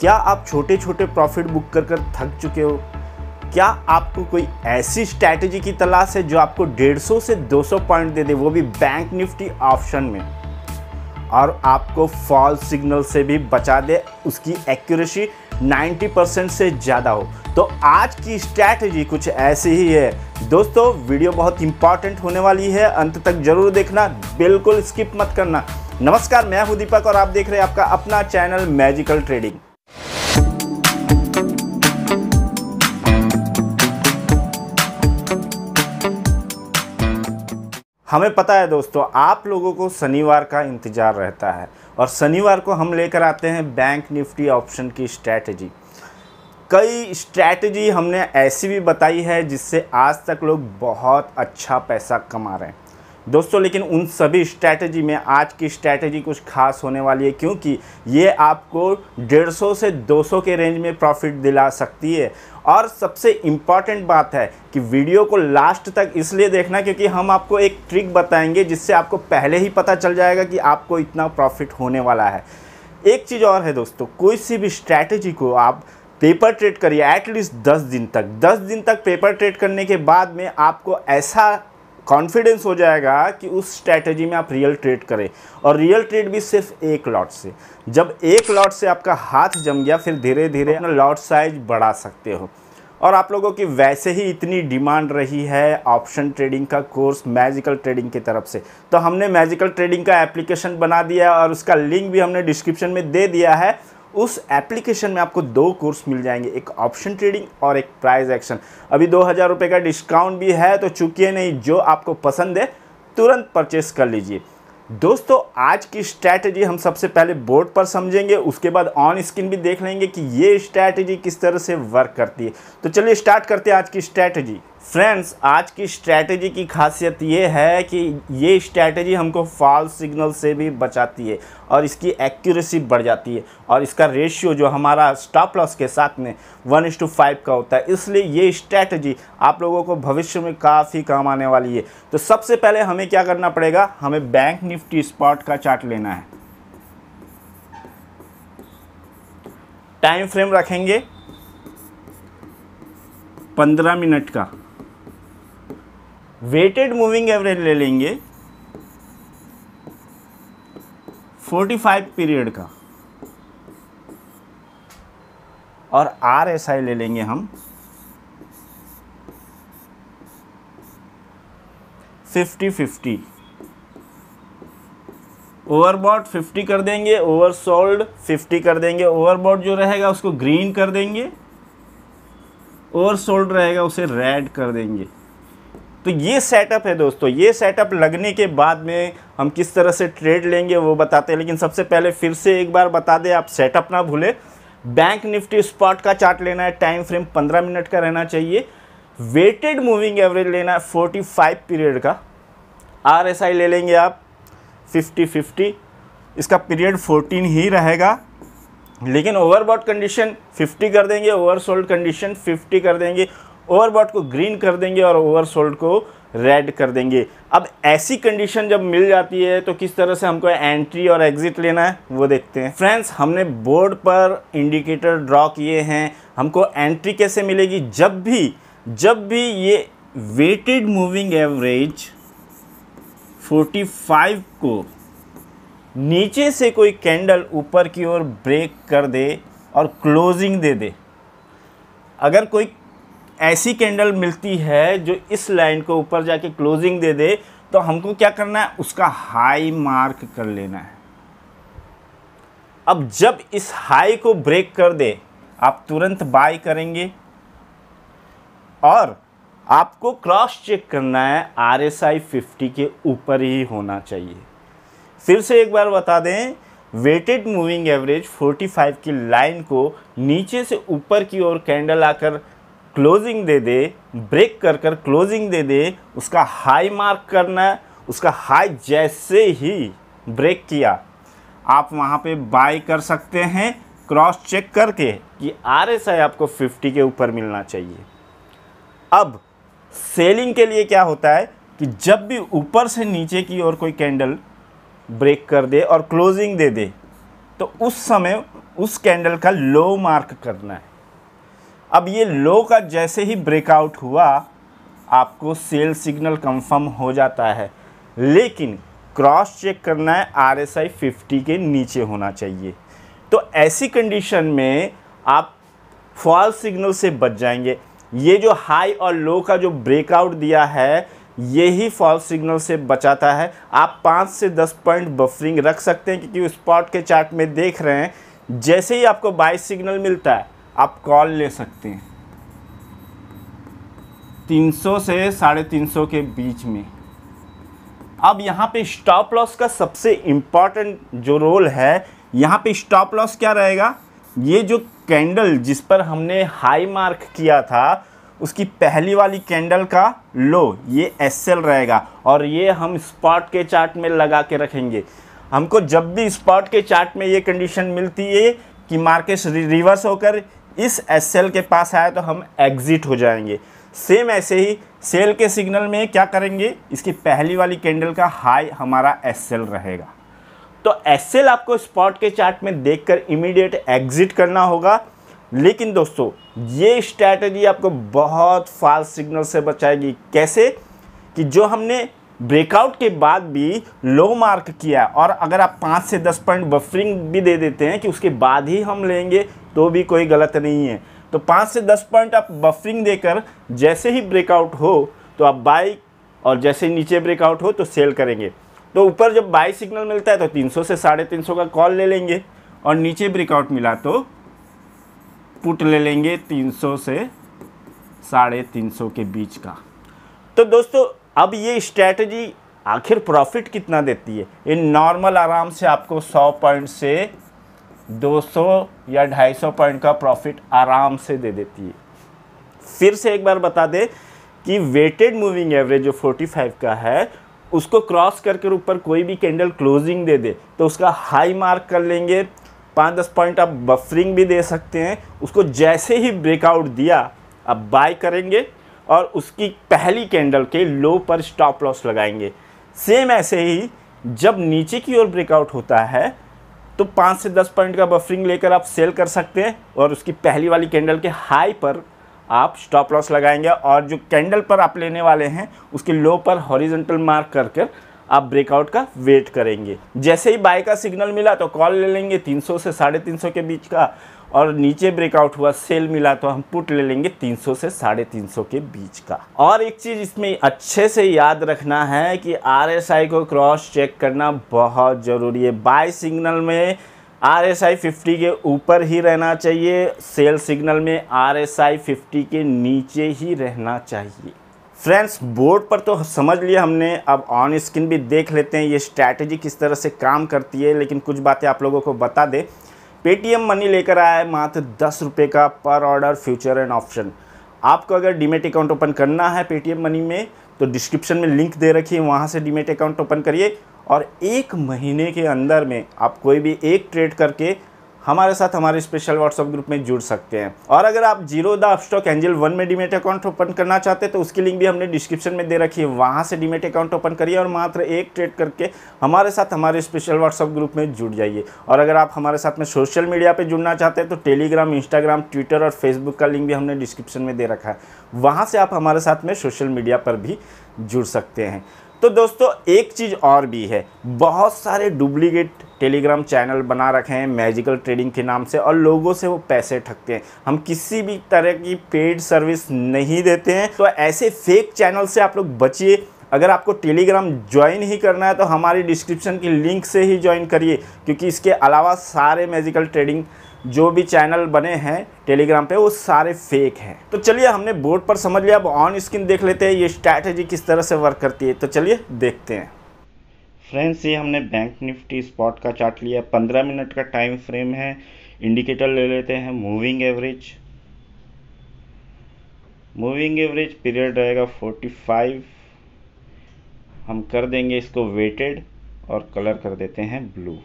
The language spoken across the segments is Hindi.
क्या आप छोटे छोटे प्रॉफिट बुक कर कर थक चुके हो क्या आपको कोई ऐसी स्ट्रैटेजी की तलाश है जो आपको 150 से 200 पॉइंट दे दे वो भी बैंक निफ्टी ऑप्शन में और आपको फॉल्स सिग्नल से भी बचा दे उसकी एक्यूरेसी 90 परसेंट से ज़्यादा हो तो आज की स्ट्रैटेजी कुछ ऐसी ही है दोस्तों वीडियो बहुत इंपॉर्टेंट होने वाली है अंत तक जरूर देखना बिल्कुल स्किप मत करना नमस्कार मैं हूं दीपक और आप देख रहे हैं आपका अपना चैनल मैजिकल ट्रेडिंग हमें पता है दोस्तों आप लोगों को शनिवार का इंतज़ार रहता है और शनिवार को हम लेकर आते हैं बैंक निफ्टी ऑप्शन की स्ट्रैटेजी कई स्ट्रैटेजी हमने ऐसी भी बताई है जिससे आज तक लोग बहुत अच्छा पैसा कमा रहे हैं दोस्तों लेकिन उन सभी स्ट्रैटेजी में आज की स्ट्रैटेजी कुछ खास होने वाली है क्योंकि ये आपको 150 से 200 के रेंज में प्रॉफिट दिला सकती है और सबसे इम्पॉर्टेंट बात है कि वीडियो को लास्ट तक इसलिए देखना क्योंकि हम आपको एक ट्रिक बताएंगे जिससे आपको पहले ही पता चल जाएगा कि आपको इतना प्रॉफिट होने वाला है एक चीज़ और है दोस्तों कोई सी भी स्ट्रैटेजी को आप पेपर ट्रेड करिए एटलीस्ट दस दिन तक दस दिन तक पेपर ट्रेड करने के बाद में आपको ऐसा कॉन्फिडेंस हो जाएगा कि उस स्ट्रैटेजी में आप रियल ट्रेड करें और रियल ट्रेड भी सिर्फ एक लॉट से जब एक लॉट से आपका हाथ जम गया फिर धीरे धीरे अपना लॉट साइज बढ़ा सकते हो और आप लोगों की वैसे ही इतनी डिमांड रही है ऑप्शन ट्रेडिंग का कोर्स मैजिकल ट्रेडिंग की तरफ से तो हमने मैजिकल ट्रेडिंग का एप्लीकेशन बना दिया और उसका लिंक भी हमने डिस्क्रिप्शन में दे दिया है उस एप्लीकेशन में आपको दो कोर्स मिल जाएंगे एक ऑप्शन ट्रेडिंग और एक प्राइज एक्शन अभी दो हज़ार रुपये का डिस्काउंट भी है तो चुकी नहीं जो आपको पसंद है तुरंत परचेस कर लीजिए दोस्तों आज की स्ट्रैटेजी हम सबसे पहले बोर्ड पर समझेंगे उसके बाद ऑन स्क्रीन भी देख लेंगे कि ये स्ट्रैटेजी किस तरह से वर्क करती है तो चलिए स्टार्ट करते हैं आज की स्ट्रैटेजी फ्रेंड्स आज की स्ट्रैटेजी की खासियत ये है कि ये स्ट्रैटेजी हमको फॉल्स सिग्नल से भी बचाती है और इसकी एक्यूरेसी बढ़ जाती है और इसका रेशियो जो हमारा स्टॉप लॉस के साथ में वन इंस टू फाइव का होता है इसलिए ये स्ट्रैटेजी आप लोगों को भविष्य में काफ़ी काम आने वाली है तो सबसे पहले हमें क्या करना पड़ेगा हमें बैंक निफ्टी स्पॉट का चार्ट लेना है टाइम फ्रेम रखेंगे पंद्रह मिनट का वेटेड मूविंग एवरेज ले लेंगे 45 पीरियड का और आर एस आई ले लेंगे हम 50-50 ओवरबॉट 50 कर देंगे ओवर सोल्ड 50 कर देंगे ओवरबॉट जो रहेगा उसको ग्रीन कर देंगे ओवर सोल्ड रहेगा उसे रेड कर देंगे तो ये सेटअप है दोस्तों ये सेटअप लगने के बाद में हम किस तरह से ट्रेड लेंगे वो बताते हैं लेकिन सबसे पहले फिर से एक बार बता दें आप सेटअप ना भूलें बैंक निफ्टी स्पॉट का चार्ट लेना है टाइम फ्रेम 15 मिनट का रहना चाहिए वेटेड मूविंग एवरेज लेना है फाइव पीरियड का आई ले लेंगे आप फिफ्टी फिफ्टी इसका पीरियड फोर्टीन ही रहेगा लेकिन ओवरबॉट कंडीशन 50 कर देंगे ओवरसोल्ड कंडीशन 50 कर देंगे ओवरबॉट को ग्रीन कर देंगे और ओवरसोल्ड को रेड कर देंगे अब ऐसी कंडीशन जब मिल जाती है तो किस तरह से हमको एंट्री और एग्जिट लेना है वो देखते हैं फ्रेंड्स हमने बोर्ड पर इंडिकेटर ड्रॉ किए हैं हमको एंट्री कैसे मिलेगी जब भी जब भी ये वेटेड मूविंग एवरेज 45 को नीचे से कोई कैंडल ऊपर की ओर ब्रेक कर दे और क्लोजिंग दे दे अगर कोई ऐसी कैंडल मिलती है जो इस लाइन को ऊपर जाके क्लोजिंग दे दे तो हमको क्या करना है उसका हाई मार्क कर लेना है अब जब इस हाई को ब्रेक कर दे आप तुरंत बाय करेंगे और आपको क्रॉस चेक करना है आर एस आई फिफ्टी के ऊपर ही होना चाहिए फिर से एक बार बता दें वेटेड मूविंग एवरेज 45 की लाइन को नीचे से ऊपर की ओर कैंडल आकर क्लोजिंग दे दे ब्रेक कर कर क्लोजिंग दे दे उसका हाई मार्क करना है उसका हाई जैसे ही ब्रेक किया आप वहाँ पे बाय कर सकते हैं क्रॉस चेक करके कि आर एस आई आपको 50 के ऊपर मिलना चाहिए अब सेलिंग के लिए क्या होता है कि जब भी ऊपर से नीचे की ओर कोई कैंडल ब्रेक कर दे और क्लोजिंग दे दे तो उस समय उस कैंडल का लो मार्क करना है अब ये लो का जैसे ही ब्रेकआउट हुआ आपको सेल सिग्नल कंफर्म हो जाता है लेकिन क्रॉस चेक करना है आर एस आई फिफ्टी के नीचे होना चाहिए तो ऐसी कंडीशन में आप फॉल सिग्नल से बच जाएंगे ये जो हाई और लो का जो ब्रेकआउट दिया है ये ही फॉल सिग्नल से बचाता है आप पाँच से दस पॉइंट बफरिंग रख सकते हैं क्योंकि स्पॉट के चार्ट में देख रहे हैं जैसे ही आपको बाई सिग्नल मिलता है आप कॉल ले सकते हैं 300 से साढ़े तीन सौ के बीच में अब यहाँ पे स्टॉप लॉस का सबसे इम्पॉर्टेंट जो रोल है यहाँ पे स्टॉप लॉस क्या रहेगा ये जो कैंडल जिस पर हमने हाई मार्क किया था उसकी पहली वाली कैंडल का लो ये एस रहेगा और ये हम स्पॉट के चार्ट में लगा के रखेंगे हमको जब भी स्पॉट के चार्ट में ये कंडीशन मिलती है कि मार्केट रिवर्स होकर इस एस के पास आया तो हम एग्ज़िट हो जाएंगे सेम ऐसे ही सेल के सिग्नल में क्या करेंगे इसकी पहली वाली कैंडल का हाई हमारा एस रहेगा तो एस आपको स्पॉट के चार्ट में देखकर इमीडिएट एग्ज़िट करना होगा लेकिन दोस्तों ये स्ट्रैटेजी आपको बहुत फास्ट सिग्नल से बचाएगी कैसे कि जो हमने ब्रेकआउट के बाद भी लो मार्क किया और अगर आप पाँच से दस पॉइंट बफरिंग भी दे देते हैं कि उसके बाद ही हम लेंगे तो भी कोई गलत नहीं है तो पाँच से दस पॉइंट आप बफरिंग देकर जैसे ही ब्रेकआउट हो तो आप बाई और जैसे नीचे ब्रेकआउट हो तो सेल करेंगे तो ऊपर जब बाई सिग्नल मिलता है तो 300 से साढ़े तीन का कॉल ले लेंगे और नीचे ब्रेकआउट मिला तो पुट ले लेंगे 300 से साढ़े तीन के बीच का तो दोस्तों अब ये स्ट्रैटेजी आखिर प्रॉफिट कितना देती है इन नॉर्मल आराम से आपको 100 पॉइंट से 200 या 250 पॉइंट का प्रॉफिट आराम से दे देती है फिर से एक बार बता दें कि वेटेड मूविंग एवरेज जो 45 का है उसको क्रॉस करके ऊपर कोई भी कैंडल क्लोजिंग दे दे तो उसका हाई मार्क कर लेंगे पाँच दस पॉइंट आप बफरिंग भी दे सकते हैं उसको जैसे ही ब्रेकआउट दिया आप बाय करेंगे और उसकी पहली कैंडल के लो पर स्टॉप लॉस लगाएंगे सेम ऐसे ही जब नीचे की ओर ब्रेकआउट होता है तो पाँच से दस पॉइंट का बफरिंग लेकर आप सेल कर सकते हैं और उसकी पहली वाली कैंडल के हाई पर आप स्टॉप लॉस लगाएंगे और जो कैंडल पर आप लेने वाले हैं उसके लो पर हॉरिजेंटल मार्क कर कर आप ब्रेकआउट का वेट करेंगे जैसे ही बाय का सिग्नल मिला तो कॉल ले लेंगे 300 से साढ़े तीन के बीच का और नीचे ब्रेकआउट हुआ सेल मिला तो हम पुट ले लेंगे 300 से साढ़े तीन के बीच का और एक चीज़ इसमें अच्छे से याद रखना है कि आर को क्रॉस चेक करना बहुत ज़रूरी है बाय सिग्नल में आर एस आई फिफ्टी के ऊपर ही रहना चाहिए सेल सिग्नल में आर एस आई फिफ्टी के नीचे ही रहना चाहिए फ्रेंड्स बोर्ड पर तो समझ लिया हमने अब ऑन स्क्रीन भी देख लेते हैं ये स्ट्रैटेजी किस तरह से काम करती है लेकिन कुछ बातें आप लोगों को बता दें पेटीएम मनी लेकर आया है मात्र दस रुपये का पर ऑर्डर फ्यूचर एंड ऑप्शन आपको अगर डीमेट अकाउंट ओपन करना है पेटीएम मनी में तो डिस्क्रिप्शन में लिंक दे रखिए वहाँ से डीमेट अकाउंट ओपन करिए और एक महीने के अंदर में आप कोई भी एक ट्रेड करके हमारे साथ हमारे स्पेशल व्हाट्सअप ग्रुप में जुड़ सकते हैं और अगर आप Zerodha Upstox Angel One में डीमेट अकाउंट ओपन करना चाहते हैं तो उसकी लिंक भी हमने डिस्क्रिप्शन में दे रखी है वहाँ से डीमेट अकाउंट ओपन करिए और मात्र एक ट्रेड करके हमारे साथ हमारे स्पेशल व्हाट्सअप ग्रुप में जुड़ जाइए और अगर आप हमारे साथ में सोशल मीडिया पर जुड़ना चाहते हैं तो टेलीग्राम इंस्टाग्राम ट्विटर और फेसबुक का लिंक भी हमने डिस्क्रिप्शन में दे रखा है वहाँ से आप हमारे साथ में सोशल मीडिया पर भी जुड़ सकते हैं तो दोस्तों एक चीज़ और भी है बहुत सारे डुप्लीकेट टेलीग्राम चैनल बना रखे हैं मैजिकल ट्रेडिंग के नाम से और लोगों से वो पैसे ठगते हैं हम किसी भी तरह की पेड सर्विस नहीं देते हैं तो ऐसे फेक चैनल से आप लोग बचिए अगर आपको टेलीग्राम ज्वाइन ही करना है तो हमारी डिस्क्रिप्शन की लिंक से ही ज्वाइन करिए क्योंकि इसके अलावा सारे मैजिकल ट्रेडिंग जो भी चैनल बने हैं टेलीग्राम पे वो सारे फेक हैं तो चलिए हमने बोर्ड पर समझ लिया अब ऑन स्क्रीन देख लेते हैं ये स्ट्रैटेजी किस तरह से वर्क करती है तो चलिए देखते हैं फ्रेंड्स ये हमने बैंक निफ्टी स्पॉट का चार्ट लिया पंद्रह मिनट का टाइम फ्रेम है इंडिकेटर ले लेते हैं moving average moving average period रहेगा फोर्टी फाइव हम कर देंगे इसको वेटेड और कलर कर देते हैं ब्लू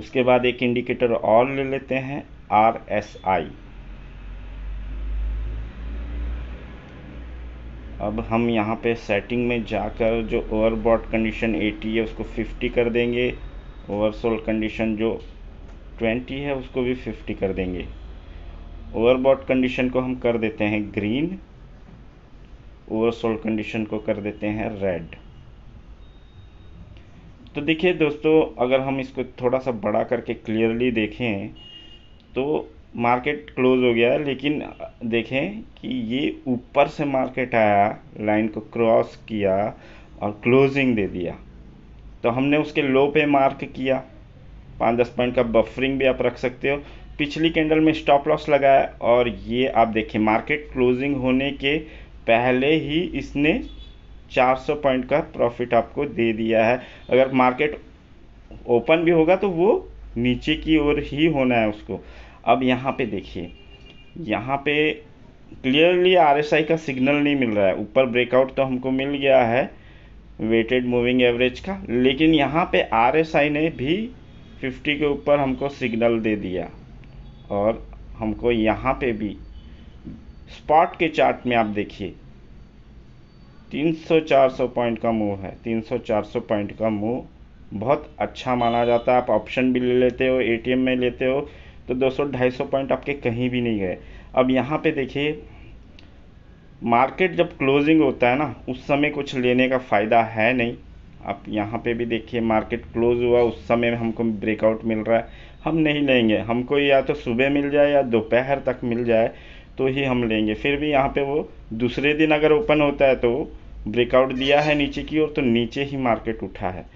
उसके बाद एक इंडिकेटर और ले लेते हैं आर एस आई अब हम यहाँ पे सेटिंग में जाकर जो ओवरबॉड कंडीशन 80 है उसको 50 कर देंगे ओवरसोल्ड कंडीशन जो 20 है उसको भी 50 कर देंगे ओवरबॉड कंडीशन को हम कर देते हैं ग्रीन ओवरसोल्ड कंडीशन को कर देते हैं रेड तो देखिए दोस्तों अगर हम इसको थोड़ा सा बड़ा करके क्लियरली देखें तो मार्केट क्लोज हो गया लेकिन देखें कि ये ऊपर से मार्केट आया लाइन को क्रॉस किया और क्लोजिंग दे दिया तो हमने उसके लो पे मार्क किया पाँच दस पॉइंट का बफरिंग भी आप रख सकते हो पिछली कैंडल में स्टॉप लॉस लगाया और ये आप देखिए मार्केट क्लोजिंग होने के पहले ही इसने 400 पॉइंट का प्रॉफिट आपको दे दिया है अगर मार्केट ओपन भी होगा तो वो नीचे की ओर ही होना है उसको अब यहाँ पे देखिए यहाँ पे क्लियरली आरएसआई का सिग्नल नहीं मिल रहा है ऊपर ब्रेकआउट तो हमको मिल गया है वेटेड मूविंग एवरेज का लेकिन यहाँ पे आरएसआई ने भी 50 के ऊपर हमको सिग्नल दे दिया और हमको यहाँ पे भी स्पॉट के चार्ट में आप देखिए 300-400 पॉइंट का मूव है 300-400 पॉइंट का मूव बहुत अच्छा माना जाता है आप ऑप्शन भी ले लेते हो एटीएम में लेते हो तो 200 250 पॉइंट आपके कहीं भी नहीं गए अब यहाँ पे देखिए मार्केट जब क्लोजिंग होता है ना उस समय कुछ लेने का फ़ायदा है नहीं आप यहाँ पे भी देखिए मार्केट क्लोज हुआ उस समय हमको ब्रेकआउट मिल रहा है हम नहीं लेंगे हमको या तो सुबह मिल जाए या दोपहर तक मिल जाए तो ही हम लेंगे फिर भी यहाँ पे वो दूसरे दिन अगर ओपन होता है तो ब्रेकआउट दिया है नीचे की ओर तो नीचे ही मार्केट उठा है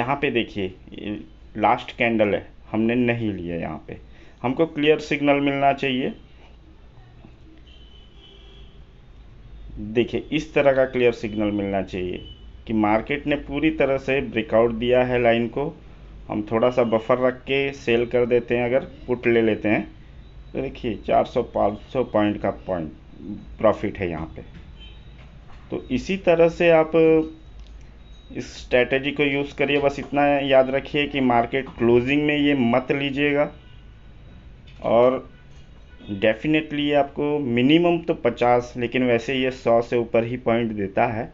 यहाँ पे देखिए लास्ट कैंडल है हमने नहीं लिया यहाँ पे हमको क्लियर सिग्नल मिलना चाहिए देखिए इस तरह का क्लियर सिग्नल मिलना चाहिए कि मार्केट ने पूरी तरह से ब्रेकआउट दिया है लाइन को हम थोड़ा सा बफर रख के सेल कर देते हैं अगर पुट ले लेते हैं तो देखिए 400 500 पॉइंट का पॉइंट प्रॉफिट है यहाँ पे तो इसी तरह से आप इस स्ट्रैटेजी को यूज़ करिए बस इतना याद रखिए कि मार्केट क्लोजिंग में ये मत लीजिएगा और डेफिनेटली आपको मिनिमम तो पचास लेकिन वैसे ये सौ से ऊपर ही पॉइंट देता है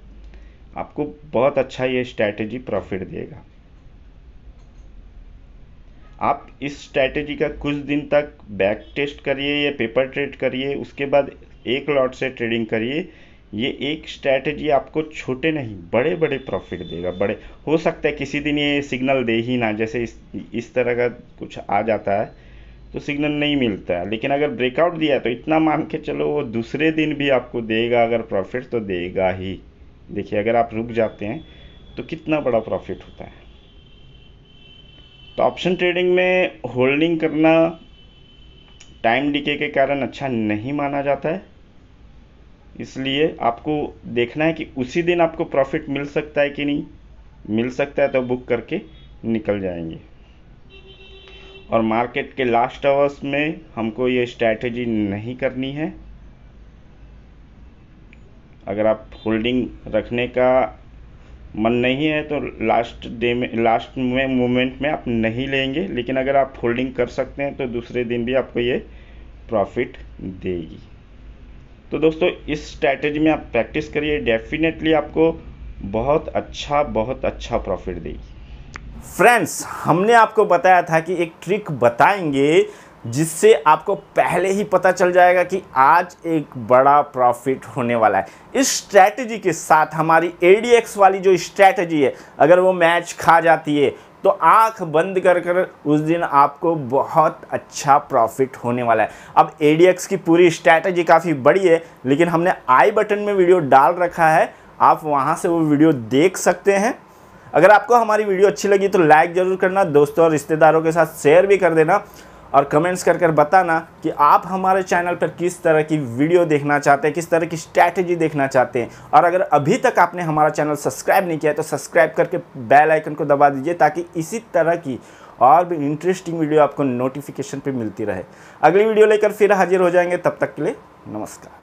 आपको बहुत अच्छा ये स्ट्रैटेजी प्रॉफिट देगा आप इस स्ट्रैटेजी का कुछ दिन तक बैक टेस्ट करिए या पेपर ट्रेड करिए उसके बाद एक लॉट से ट्रेडिंग करिए ये एक स्ट्रैटेजी आपको छोटे नहीं बड़े बड़े प्रॉफिट देगा बड़े हो सकता है किसी दिन ये सिग्नल दे ही ना जैसे इस इस तरह का कुछ आ जाता है तो सिग्नल नहीं मिलता है लेकिन अगर ब्रेकआउट दिया तो इतना मान के चलो वो दूसरे दिन भी आपको देगा अगर प्रॉफिट तो देगा ही देखिए अगर आप रुक जाते हैं तो कितना बड़ा प्रॉफिट होता है तो ऑप्शन ट्रेडिंग में होल्डिंग करना टाइम डिके के कारण अच्छा नहीं माना जाता है इसलिए आपको देखना है कि उसी दिन आपको प्रॉफिट मिल सकता है कि नहीं मिल सकता है तो बुक करके निकल जाएंगे और मार्केट के लास्ट आवर्स में हमको ये स्ट्रैटेजी नहीं करनी है अगर आप होल्डिंग रखने का मन नहीं है तो लास्ट डे में लास्ट में मोमेंट में आप नहीं लेंगे लेकिन अगर आप होल्डिंग कर सकते हैं तो दूसरे दिन भी आपको ये प्रॉफिट देगी तो दोस्तों इस स्ट्रैटेजी में आप प्रैक्टिस करिए डेफिनेटली आपको बहुत अच्छा बहुत अच्छा प्रॉफिट देगी फ्रेंड्स हमने आपको बताया था कि एक ट्रिक बताएंगे जिससे आपको पहले ही पता चल जाएगा कि आज एक बड़ा प्रॉफिट होने वाला है इस स्ट्रैटेजी के साथ हमारी ए वाली जो स्ट्रैटेजी है अगर वो मैच खा जाती है तो आंख बंद कर कर उस दिन आपको बहुत अच्छा प्रॉफिट होने वाला है अब ए की पूरी स्ट्रैटेजी काफ़ी बड़ी है लेकिन हमने आई बटन में वीडियो डाल रखा है आप वहाँ से वो वीडियो देख सकते हैं अगर आपको हमारी वीडियो अच्छी लगी तो लाइक ज़रूर करना दोस्तों और रिश्तेदारों के साथ शेयर भी कर देना और कमेंट्स कर कर बताना कि आप हमारे चैनल पर किस तरह की वीडियो देखना चाहते हैं किस तरह की स्ट्रैटेजी देखना चाहते हैं और अगर अभी तक आपने हमारा चैनल सब्सक्राइब नहीं किया है तो सब्सक्राइब करके बेल आइकन को दबा दीजिए ताकि इसी तरह की और भी इंटरेस्टिंग वीडियो आपको नोटिफिकेशन पर मिलती रहे अगली वीडियो लेकर फिर हाजिर हो जाएंगे तब तक के लिए नमस्कार